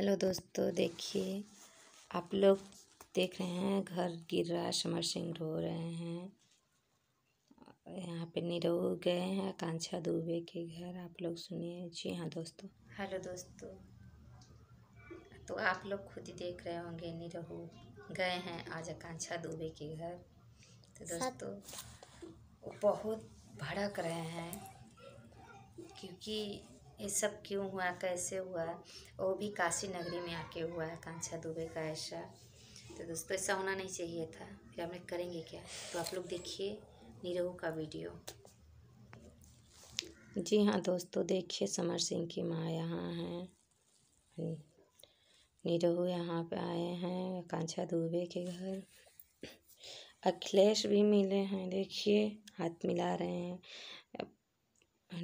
Hello दोस्तों देखिए आप लोग देख रहे हैं घर गिर रहा है सिंह रो रहे हैं यहाँ पे निरहू गए हैं आकांक्षा दुबे के घर आप लोग सुनिए जी हाँ दोस्तों हेलो दोस्तों तो आप लोग खुद ही देख रहे होंगे निरहू गए हैं आज आकांक्षा दुबे के घर तो दोस्तों वो बहुत भड़क रहे हैं क्योंकि ये सब क्यों हुआ कैसे हुआ वो भी काशी नगरी में आके हुआ है कांछा दुबे का ऐसा तो दोस्तों ऐसा होना नहीं चाहिए था फिर हम लोग करेंगे क्या तो आप लोग देखिए नीरहू का वीडियो जी हाँ दोस्तों देखिए समर सिंह की माँ यहाँ हैं हम्म। नीरहू यहाँ पे आए हैं कांछा दुबे के घर अखिलेश भी मिले हैं देखिए हाथ मिला रहे हैं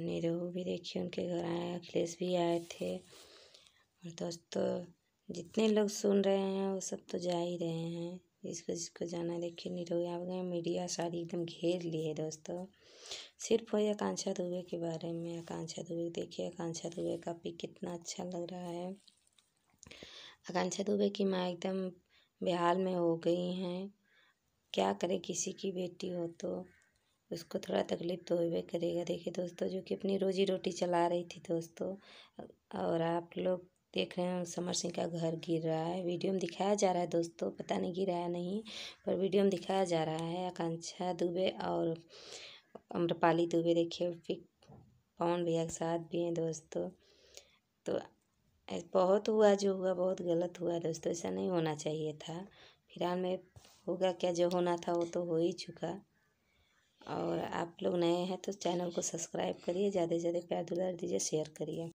नेहरू भी देखिए उनके घर आए अखिलेश भी आए थे और दोस्तों जितने लोग सुन रहे हैं वो सब तो जा ही रहे हैं जिसको जिसको जाना देखिए निरोग आ गए मीडिया सारी एकदम घेर ली है दोस्तों सिर्फ वही आकांक्षा दुबे के बारे में आकांक्षा दुबे देखिए आकांक्षा दुबे का पिक कितना अच्छा लग रहा है आकांक्षा दुबे की माँ एकदम बेहाल में हो गई हैं क्या करें किसी की बेटी हो तो उसको थोड़ा तकलीफ़ तो हुए करेगा देखिए दोस्तों जो कि अपनी रोज़ी रोटी चला रही थी दोस्तों और आप लोग देख रहे हैं समर सिंह का घर गिर रहा है वीडियो में दिखाया जा रहा है दोस्तों पता नहीं गिरा है नहीं पर वीडियो में दिखाया जा रहा है आकांक्षा दुबे और अम्रपाली दुबे देखिए फिर पवन भैया के साथ भी हैं दोस्तों तो बहुत हुआ जो हुआ बहुत गलत हुआ दोस्तों ऐसा नहीं होना चाहिए था फिलहाल में होगा क्या जो होना था वो तो हो ही चुका और आप लोग नए हैं तो चैनल को सब्सक्राइब करिए ज़्यादा से ज़्यादा प्यार दुलार दीजिए शेयर करिए